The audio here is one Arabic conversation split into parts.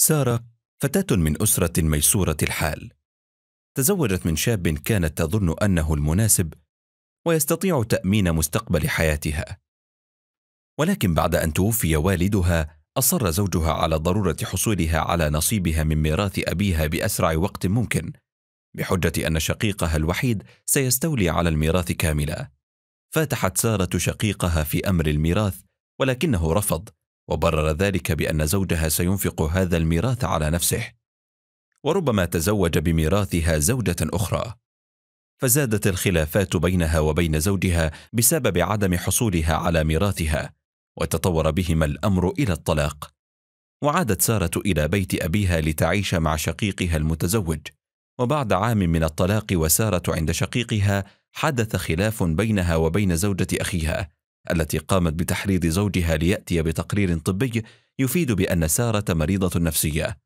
سارة فتاة من أسرة ميسورة الحال. تزوجت من شاب كانت تظن أنه المناسب ويستطيع تأمين مستقبل حياتها. ولكن بعد أن توفي والدها، أصر زوجها على ضرورة حصولها على نصيبها من ميراث أبيها بأسرع وقت ممكن، بحجة أن شقيقها الوحيد سيستولي على الميراث كاملا. فاتحت سارة شقيقها في أمر الميراث، ولكنه رفض وبرر ذلك بأن زوجها سينفق هذا الميراث على نفسه وربما تزوج بميراثها زوجة أخرى فزادت الخلافات بينها وبين زوجها بسبب عدم حصولها على ميراثها وتطور بهما الأمر إلى الطلاق وعادت سارة إلى بيت أبيها لتعيش مع شقيقها المتزوج وبعد عام من الطلاق وسارة عند شقيقها حدث خلاف بينها وبين زوجة أخيها التي قامت بتحريض زوجها ليأتي بتقرير طبي يفيد بأن سارة مريضة نفسية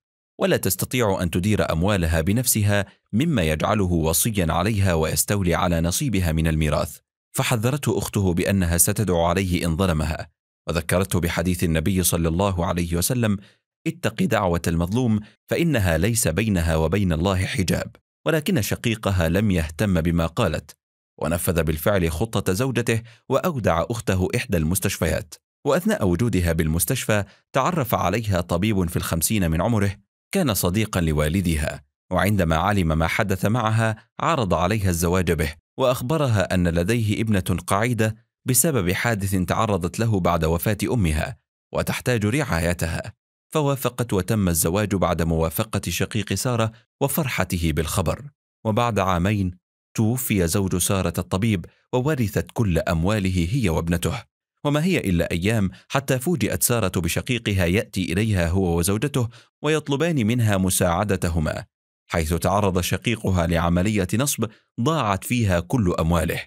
ولا تستطيع أن تدير أموالها بنفسها مما يجعله وصيا عليها ويستولي على نصيبها من الميراث فحذرته أخته بأنها ستدعو عليه إن ظلمها وذكرته بحديث النبي صلى الله عليه وسلم اتق دعوة المظلوم فإنها ليس بينها وبين الله حجاب ولكن شقيقها لم يهتم بما قالت ونفذ بالفعل خطة زوجته وأودع أخته إحدى المستشفيات وأثناء وجودها بالمستشفى تعرف عليها طبيب في الخمسين من عمره كان صديقا لوالدها وعندما علم ما حدث معها عرض عليها الزواج به وأخبرها أن لديه ابنة قعيدة بسبب حادث تعرضت له بعد وفاة أمها وتحتاج رعايتها فوافقت وتم الزواج بعد موافقة شقيق سارة وفرحته بالخبر وبعد عامين توفي زوج سارة الطبيب وورثت كل أمواله هي وابنته وما هي إلا أيام حتى فوجئت سارة بشقيقها يأتي إليها هو وزوجته ويطلبان منها مساعدتهما حيث تعرض شقيقها لعملية نصب ضاعت فيها كل أمواله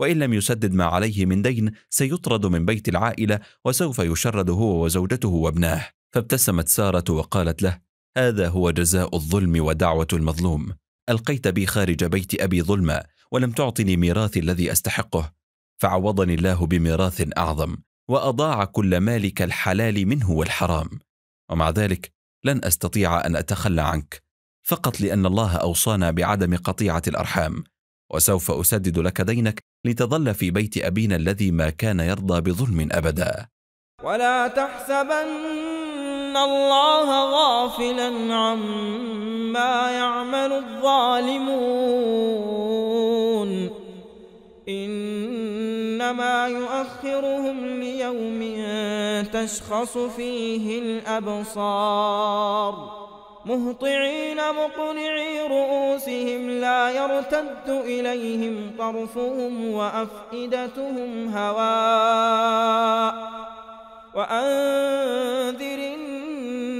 وإن لم يسدد ما عليه من دين سيطرد من بيت العائلة وسوف يشرد هو وزوجته وابناه فابتسمت سارة وقالت له هذا هو جزاء الظلم ودعوة المظلوم القيت بي خارج بيت ابي ظلما ولم تعطني ميراثي الذي استحقه فعوضني الله بميراث اعظم واضاع كل مالك الحلال منه والحرام ومع ذلك لن استطيع ان اتخلى عنك فقط لان الله اوصانا بعدم قطيعه الارحام وسوف اسدد لك دينك لتظل في بيت ابينا الذي ما كان يرضى بظلم ابدا ولا تحسبن أن الله غافلا عما يعمل الظالمون إنما يؤخرهم ليوم تشخص فيه الأبصار مهطعين مقنعي رؤوسهم لا يرتد إليهم طرفهم وأفئدتهم هواء وأنذر الناس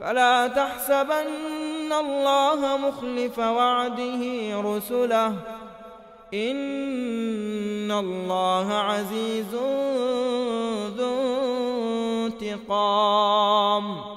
فلا تحسبن الله مخلف وعده رسله إن الله عزيز ذو انتقام